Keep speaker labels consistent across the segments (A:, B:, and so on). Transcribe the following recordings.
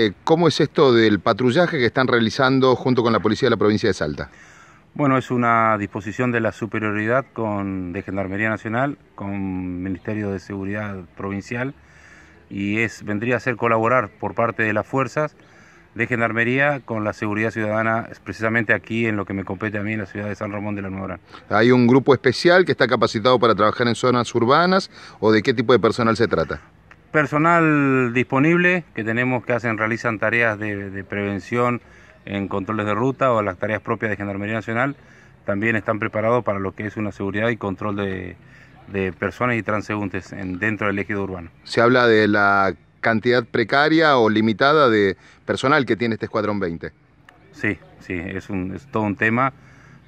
A: Eh, ¿Cómo es esto del patrullaje que están realizando junto con la policía de la provincia de Salta?
B: Bueno, es una disposición de la superioridad con, de Gendarmería Nacional con Ministerio de Seguridad Provincial y es, vendría a ser colaborar por parte de las fuerzas de Gendarmería con la seguridad ciudadana, precisamente
A: aquí en lo que me compete a mí, en la ciudad de San Ramón de la Nueva ¿Hay un grupo especial que está capacitado para trabajar en zonas urbanas o de qué tipo de personal se trata?
B: personal disponible que tenemos que hacen, realizan tareas de, prevención en controles de ruta o las tareas propias de Gendarmería Nacional, también están preparados para lo que es una seguridad y control de, personas y transeúntes en, dentro del ejido urbano.
A: Se habla de la cantidad precaria o limitada de personal que tiene este Escuadrón 20. Sí, sí, es,
B: un, es todo un tema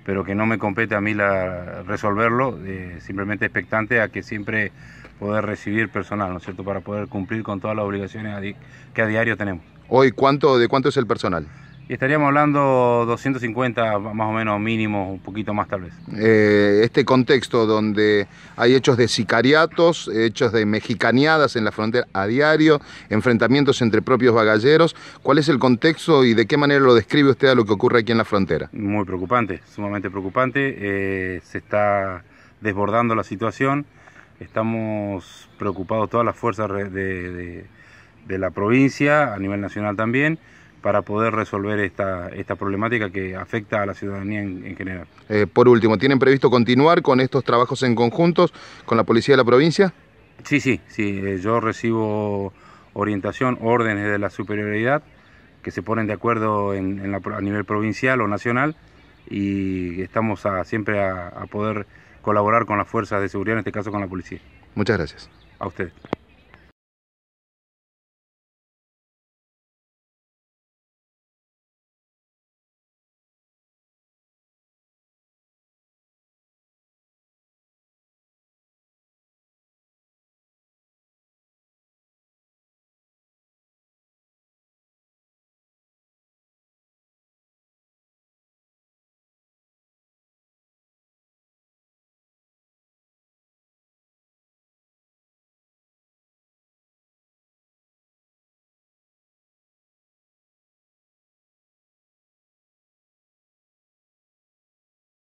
B: pero que no me compete a mí la, resolverlo, eh, simplemente expectante a que siempre poder recibir personal, ¿no es cierto?, para poder cumplir con todas las obligaciones que a diario tenemos. Hoy, ¿cuánto, ¿de cuánto es el personal? estaríamos hablando 250 más o menos mínimo, un poquito más tal vez.
A: Eh, este contexto donde hay hechos de sicariatos, hechos de mexicaneadas en la frontera a diario, enfrentamientos entre propios bagalleros, ¿cuál es el contexto y de qué manera lo describe usted a lo que ocurre aquí en la frontera?
B: Muy preocupante, sumamente preocupante. Eh, se está desbordando la situación. Estamos preocupados todas las fuerzas de, de la provincia, a nivel nacional también para poder resolver esta, esta problemática que
A: afecta a la ciudadanía en, general. Eh, por último, ¿tienen previsto continuar con estos trabajos en conjuntos con la policía de la provincia? Sí, sí, sí. Eh, yo recibo orientación,
B: órdenes de la superioridad que se ponen de acuerdo a nivel provincial o nacional y estamos siempre a, a poder colaborar con las fuerzas de
A: seguridad, en este caso con la policía. Muchas gracias. A usted.